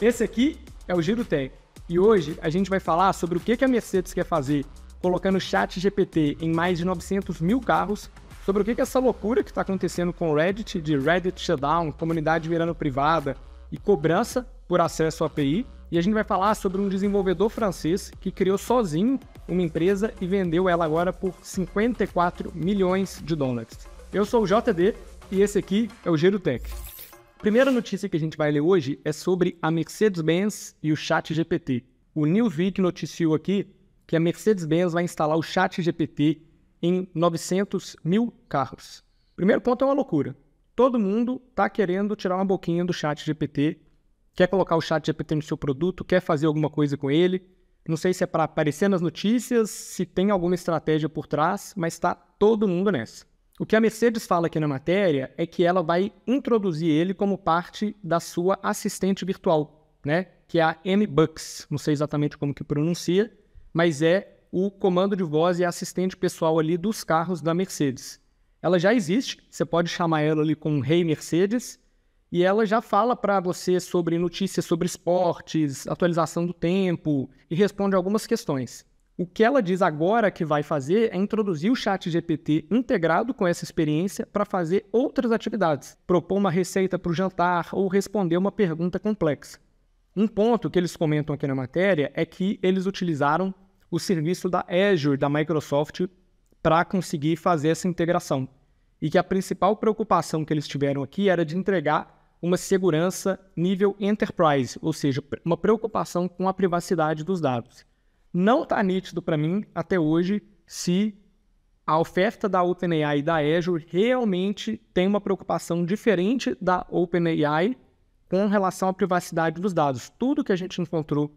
Esse aqui é o Giro Tech. E hoje a gente vai falar sobre o que a Mercedes quer fazer colocando o chat GPT em mais de 900 mil carros, sobre o que essa loucura que está acontecendo com o Reddit, de Reddit Shutdown, comunidade virando privada e cobrança por acesso à API. E a gente vai falar sobre um desenvolvedor francês que criou sozinho uma empresa e vendeu ela agora por 54 milhões de dólares. Eu sou o JD e esse aqui é o Giro Tech. Primeira notícia que a gente vai ler hoje é sobre a Mercedes-Benz e o Chat GPT. O Newsweek noticiou aqui que a Mercedes-Benz vai instalar o Chat GPT em 900 mil carros. Primeiro ponto é uma loucura. Todo mundo está querendo tirar uma boquinha do Chat GPT, quer colocar o Chat GPT no seu produto, quer fazer alguma coisa com ele. Não sei se é para aparecer nas notícias, se tem alguma estratégia por trás, mas está todo mundo nessa. O que a Mercedes fala aqui na matéria é que ela vai introduzir ele como parte da sua assistente virtual, né? que é a M-Bucks. Não sei exatamente como que pronuncia, mas é o comando de voz e assistente pessoal ali dos carros da Mercedes. Ela já existe, você pode chamar ela ali com Rei hey Mercedes, e ela já fala para você sobre notícias sobre esportes, atualização do tempo e responde algumas questões. O que ela diz agora que vai fazer é introduzir o chat GPT integrado com essa experiência para fazer outras atividades, propor uma receita para o jantar ou responder uma pergunta complexa. Um ponto que eles comentam aqui na matéria é que eles utilizaram o serviço da Azure da Microsoft para conseguir fazer essa integração. E que a principal preocupação que eles tiveram aqui era de entregar uma segurança nível enterprise, ou seja, uma preocupação com a privacidade dos dados. Não está nítido para mim até hoje se a oferta da OpenAI e da Azure realmente tem uma preocupação diferente da OpenAI com relação à privacidade dos dados. Tudo que a gente encontrou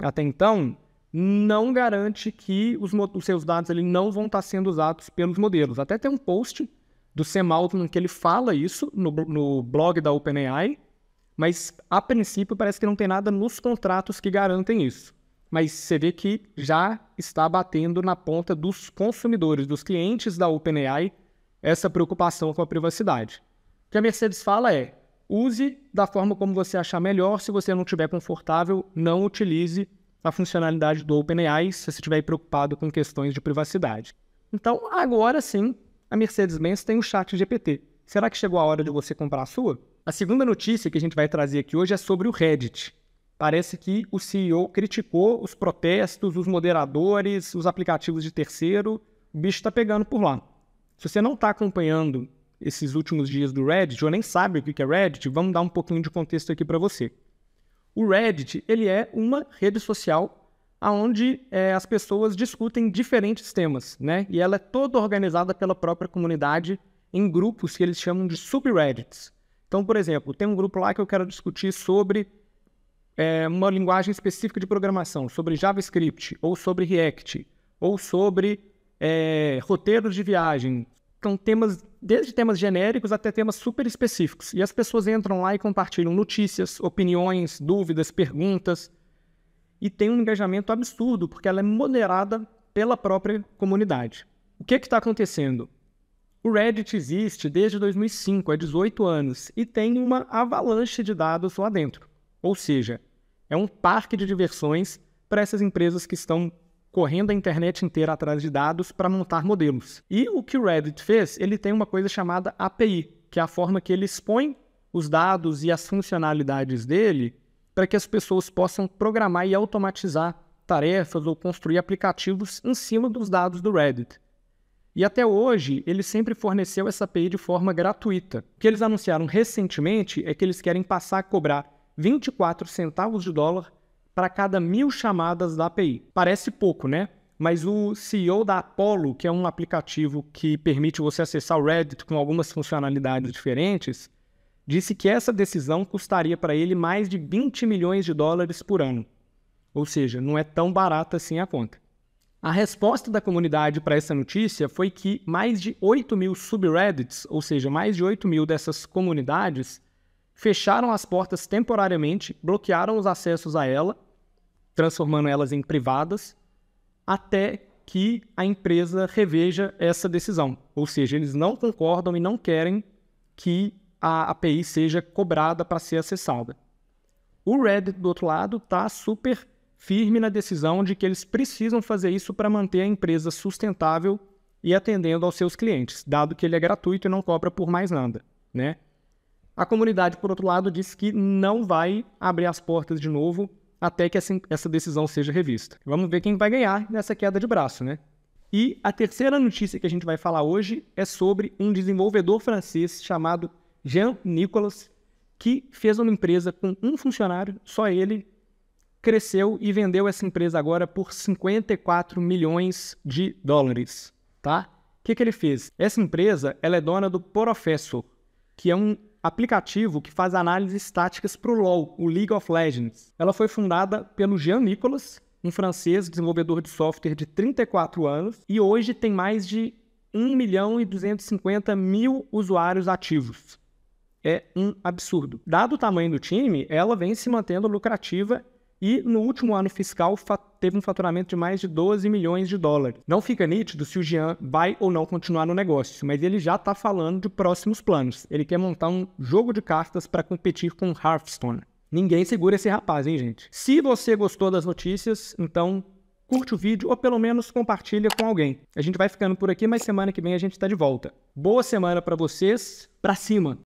até então não garante que os, os seus dados ele não vão estar tá sendo usados pelos modelos. Até tem um post do Sam Altman que ele fala isso no, no blog da OpenAI, mas a princípio parece que não tem nada nos contratos que garantem isso mas você vê que já está batendo na ponta dos consumidores, dos clientes da OpenAI, essa preocupação com a privacidade. O que a Mercedes fala é: use da forma como você achar melhor. Se você não estiver confortável, não utilize a funcionalidade do OpenAI se você estiver preocupado com questões de privacidade. Então, agora sim, a Mercedes-Benz tem o chat GPT. Será que chegou a hora de você comprar a sua? A segunda notícia que a gente vai trazer aqui hoje é sobre o Reddit. Parece que o CEO criticou os protestos, os moderadores, os aplicativos de terceiro. O bicho está pegando por lá. Se você não está acompanhando esses últimos dias do Reddit, ou nem sabe o que é Reddit, vamos dar um pouquinho de contexto aqui para você. O Reddit ele é uma rede social onde é, as pessoas discutem diferentes temas, né? E ela é toda organizada pela própria comunidade em grupos que eles chamam de subreddits. Então, por exemplo, tem um grupo lá que eu quero discutir sobre é, uma linguagem específica de programação, sobre JavaScript, ou sobre React, ou sobre é, roteiros de viagem. São então, temas, desde temas genéricos até temas super específicos. E as pessoas entram lá e compartilham notícias, opiniões, dúvidas, perguntas. E tem um engajamento absurdo, porque ela é moderada pela própria comunidade. O que é está acontecendo? O Reddit existe desde 2005, há 18 anos, e tem uma avalanche de dados lá dentro. Ou seja, é um parque de diversões para essas empresas que estão correndo a internet inteira atrás de dados para montar modelos. E o que o Reddit fez, ele tem uma coisa chamada API, que é a forma que ele expõe os dados e as funcionalidades dele para que as pessoas possam programar e automatizar tarefas ou construir aplicativos em cima dos dados do Reddit. E até hoje, ele sempre forneceu essa API de forma gratuita. O que eles anunciaram recentemente é que eles querem passar a cobrar 24 centavos de dólar para cada mil chamadas da API. Parece pouco, né? Mas o CEO da Apollo, que é um aplicativo que permite você acessar o Reddit com algumas funcionalidades diferentes, disse que essa decisão custaria para ele mais de 20 milhões de dólares por ano. Ou seja, não é tão barata assim a conta. A resposta da comunidade para essa notícia foi que mais de 8 mil subreddits, ou seja, mais de 8 mil dessas comunidades, fecharam as portas temporariamente, bloquearam os acessos a ela, transformando elas em privadas, até que a empresa reveja essa decisão. Ou seja, eles não concordam e não querem que a API seja cobrada para ser acessada. O Reddit, do outro lado, está super firme na decisão de que eles precisam fazer isso para manter a empresa sustentável e atendendo aos seus clientes, dado que ele é gratuito e não cobra por mais nada, né? A comunidade, por outro lado, disse que não vai abrir as portas de novo até que essa decisão seja revista. Vamos ver quem vai ganhar nessa queda de braço, né? E a terceira notícia que a gente vai falar hoje é sobre um desenvolvedor francês chamado Jean Nicolas, que fez uma empresa com um funcionário, só ele, cresceu e vendeu essa empresa agora por 54 milhões de dólares, tá? O que, que ele fez? Essa empresa ela é dona do Professor, que é um aplicativo que faz análises estáticas para o LoL, o League of Legends. Ela foi fundada pelo Jean Nicolas, um francês desenvolvedor de software de 34 anos, e hoje tem mais de 1 milhão e 250 mil usuários ativos. É um absurdo. Dado o tamanho do time, ela vem se mantendo lucrativa e no último ano fiscal teve um faturamento de mais de 12 milhões de dólares. Não fica nítido se o Jean vai ou não continuar no negócio, mas ele já está falando de próximos planos. Ele quer montar um jogo de cartas para competir com Hearthstone. Ninguém segura esse rapaz, hein, gente? Se você gostou das notícias, então curte o vídeo ou pelo menos compartilha com alguém. A gente vai ficando por aqui, mas semana que vem a gente está de volta. Boa semana para vocês, para cima!